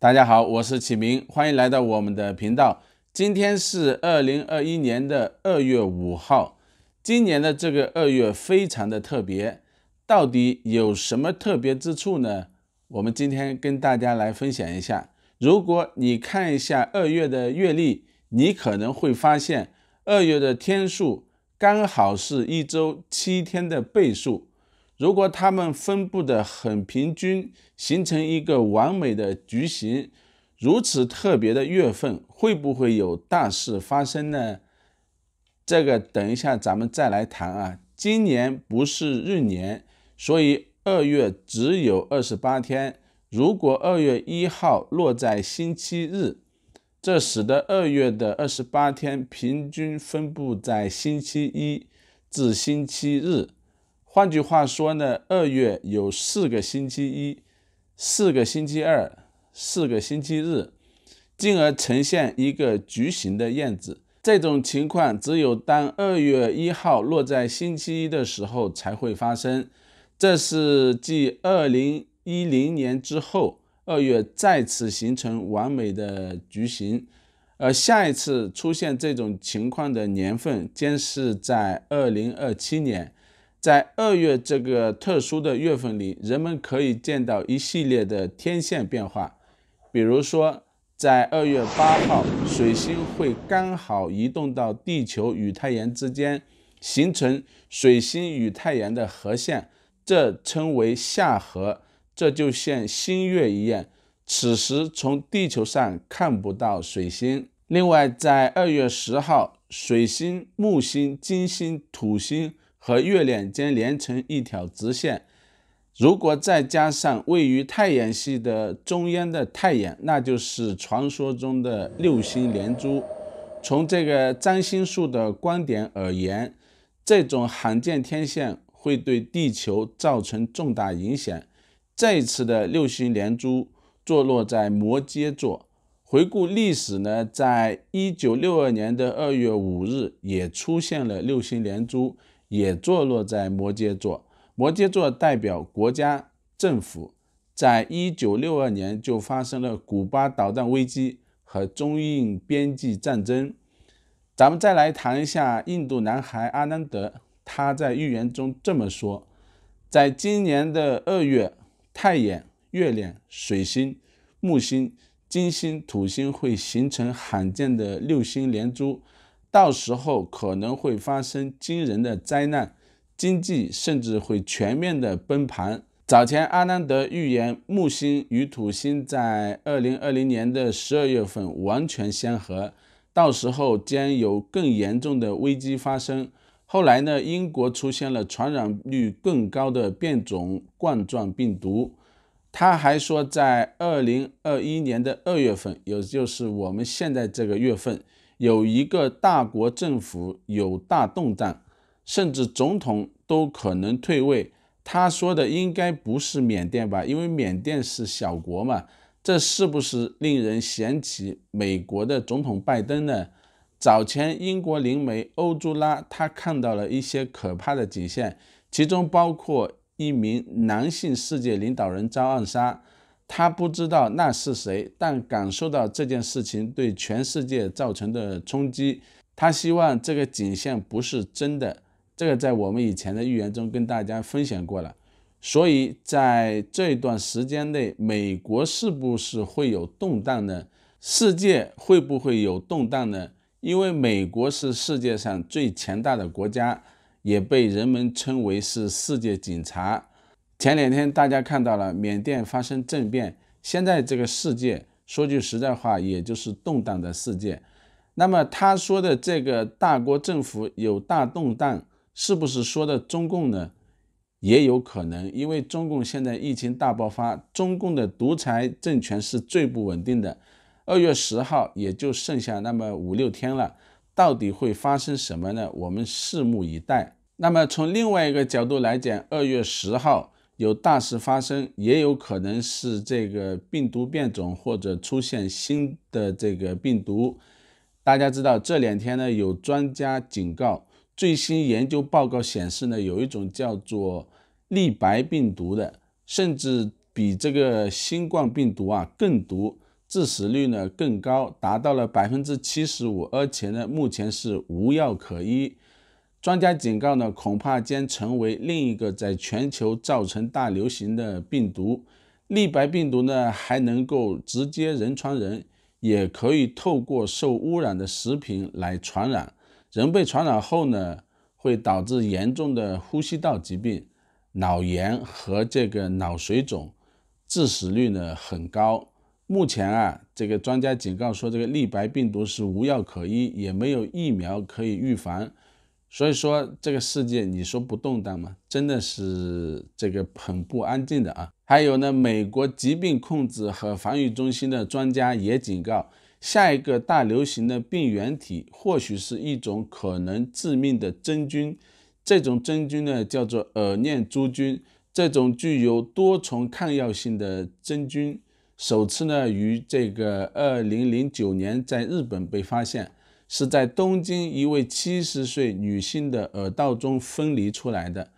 大家好，我是启明，欢迎来到我们的频道。今天是二零二一年的二月五号，今年的这个二月非常的特别，到底有什么特别之处呢？我们今天跟大家来分享一下。如果你看一下二月的月历，你可能会发现，二月的天数刚好是一周七天的倍数。如果它们分布得很平均，形成一个完美的矩形，如此特别的月份会不会有大事发生呢？这个等一下咱们再来谈啊。今年不是闰年，所以二月只有二十八天。如果二月一号落在星期日，这使得二月的二十八天平均分布在星期一至星期日。换句话说呢，二月有四个星期一、四个星期二、四个星期日，进而呈现一个矩形的样子。这种情况只有当二月一号落在星期一的时候才会发生。这是继二零一零年之后，二月再次形成完美的矩形。而下一次出现这种情况的年份将是在二零二七年。在二月这个特殊的月份里，人们可以见到一系列的天象变化。比如说，在二月八号，水星会刚好移动到地球与太阳之间，形成水星与太阳的合线，这称为下合。这就像新月一样，此时从地球上看不到水星。另外，在二月十号，水星、木星、金星、土星。和月亮间连成一条直线，如果再加上位于太阳系的中央的太阳，那就是传说中的六星连珠。从这个占星术的观点而言，这种罕见天象会对地球造成重大影响。一次的六星连珠坐落在摩羯座。回顾历史呢，在一九六二年的二月五日也出现了六星连珠。也坐落在摩羯座，摩羯座代表国家政府，在一九六二年就发生了古巴导弹危机和中印边境战争。咱们再来谈一下印度男孩阿南德，他在预言中这么说：在今年的二月，太阳、月亮、水星、木星、金星、土星会形成罕见的六星连珠。到时候可能会发生惊人的灾难，经济甚至会全面的崩盘。早前阿南德预言木星与土星在二零二零年的十二月份完全相合，到时候将有更严重的危机发生。后来呢，英国出现了传染率更高的变种冠状病毒。他还说，在二零二一年的二月份，也就是我们现在这个月份。有一个大国政府有大动荡，甚至总统都可能退位。他说的应该不是缅甸吧？因为缅甸是小国嘛。这是不是令人想起美国的总统拜登呢？早前英国灵媒欧朱拉，他看到了一些可怕的景象，其中包括一名男性世界领导人遭暗杀。他不知道那是谁，但感受到这件事情对全世界造成的冲击。他希望这个景象不是真的。这个在我们以前的预言中跟大家分享过了。所以，在这一段时间内，美国是不是会有动荡呢？世界会不会有动荡呢？因为美国是世界上最强大的国家，也被人们称为是世界警察。前两天大家看到了缅甸发生政变，现在这个世界说句实在话，也就是动荡的世界。那么他说的这个大国政府有大动荡，是不是说的中共呢？也有可能，因为中共现在疫情大爆发，中共的独裁政权是最不稳定的。二月十号也就剩下那么五六天了，到底会发生什么呢？我们拭目以待。那么从另外一个角度来讲，二月十号。有大事发生，也有可能是这个病毒变种或者出现新的这个病毒。大家知道，这两天呢，有专家警告，最新研究报告显示呢，有一种叫做立白病毒的，甚至比这个新冠病毒啊更毒，致死率呢更高，达到了百分之七十五，而且呢，目前是无药可医。专家警告呢，恐怕将成为另一个在全球造成大流行的病毒。立白病毒呢，还能够直接人传人，也可以透过受污染的食品来传染。人被传染后呢，会导致严重的呼吸道疾病、脑炎和这个脑水肿，致死率呢很高。目前啊，这个专家警告说，这个立白病毒是无药可医，也没有疫苗可以预防。所以说，这个世界你说不动荡吗？真的是这个很不安静的啊！还有呢，美国疾病控制和防御中心的专家也警告，下一个大流行的病原体或许是一种可能致命的真菌。这种真菌呢，叫做耳念珠菌。这种具有多重抗药性的真菌，首次呢于这个二零零九年在日本被发现。是在东京一位七十岁女性的耳道中分离出来的，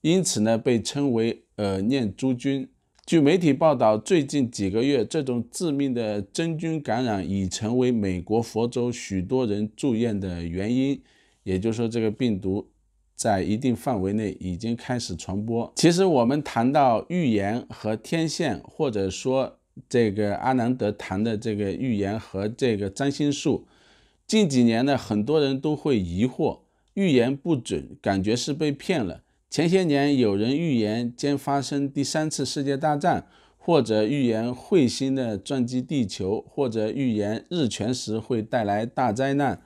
因此呢被称为耳念珠菌。据媒体报道，最近几个月，这种致命的真菌感染已成为美国佛州许多人住院的原因。也就是说，这个病毒在一定范围内已经开始传播。其实，我们谈到预言和天线，或者说这个阿南德谈的这个预言和这个占星术。近几年呢，很多人都会疑惑，预言不准，感觉是被骗了。前些年有人预言将发生第三次世界大战，或者预言彗星的撞击地球，或者预言日全食会带来大灾难。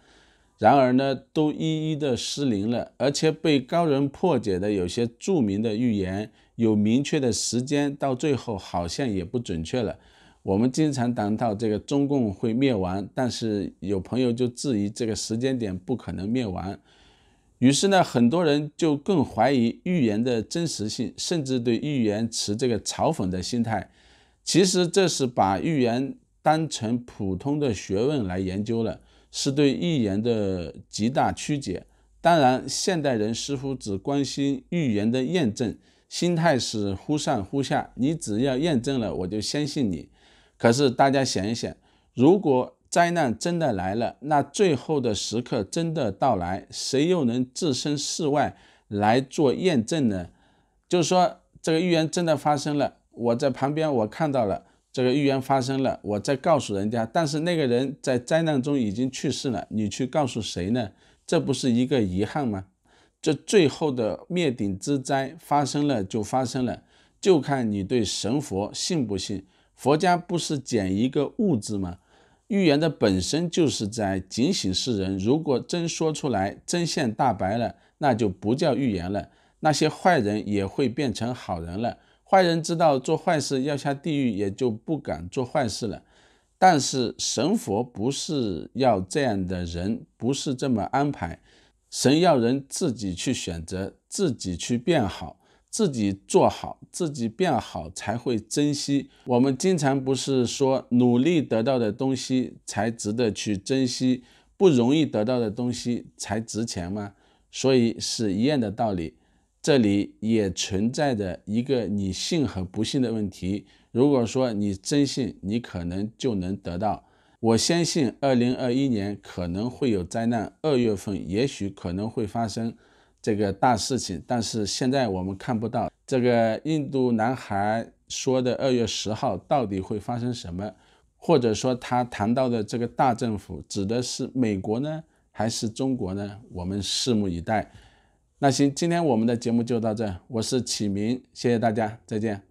然而呢，都一一的失灵了，而且被高人破解的有些著名的预言，有明确的时间，到最后好像也不准确了。我们经常谈到这个中共会灭亡，但是有朋友就质疑这个时间点不可能灭亡，于是呢，很多人就更怀疑预言的真实性，甚至对预言持这个嘲讽的心态。其实这是把预言当成普通的学问来研究了，是对预言的极大曲解。当然，现代人似乎只关心预言的验证，心态是忽上忽下。你只要验证了，我就相信你。可是大家想一想，如果灾难真的来了，那最后的时刻真的到来，谁又能置身事外来做验证呢？就是说，这个预言真的发生了，我在旁边我看到了，这个预言发生了，我在告诉人家。但是那个人在灾难中已经去世了，你去告诉谁呢？这不是一个遗憾吗？这最后的灭顶之灾发生了就发生了，就看你对神佛信不信。佛家不是讲一个“物”字吗？预言的本身就是在警醒世人，如果真说出来，真相大白了，那就不叫预言了。那些坏人也会变成好人了，坏人知道做坏事要下地狱，也就不敢做坏事了。但是神佛不是要这样的人，不是这么安排。神要人自己去选择，自己去变好。自己做好，自己变好，才会珍惜。我们经常不是说努力得到的东西才值得去珍惜，不容易得到的东西才值钱吗？所以是一样的道理。这里也存在着一个你信和不信的问题。如果说你真信，你可能就能得到。我相信，二零二一年可能会有灾难，二月份也许可能会发生。这个大事情，但是现在我们看不到这个印度男孩说的二月十号到底会发生什么，或者说他谈到的这个大政府指的是美国呢，还是中国呢？我们拭目以待。那行，今天我们的节目就到这，我是启明，谢谢大家，再见。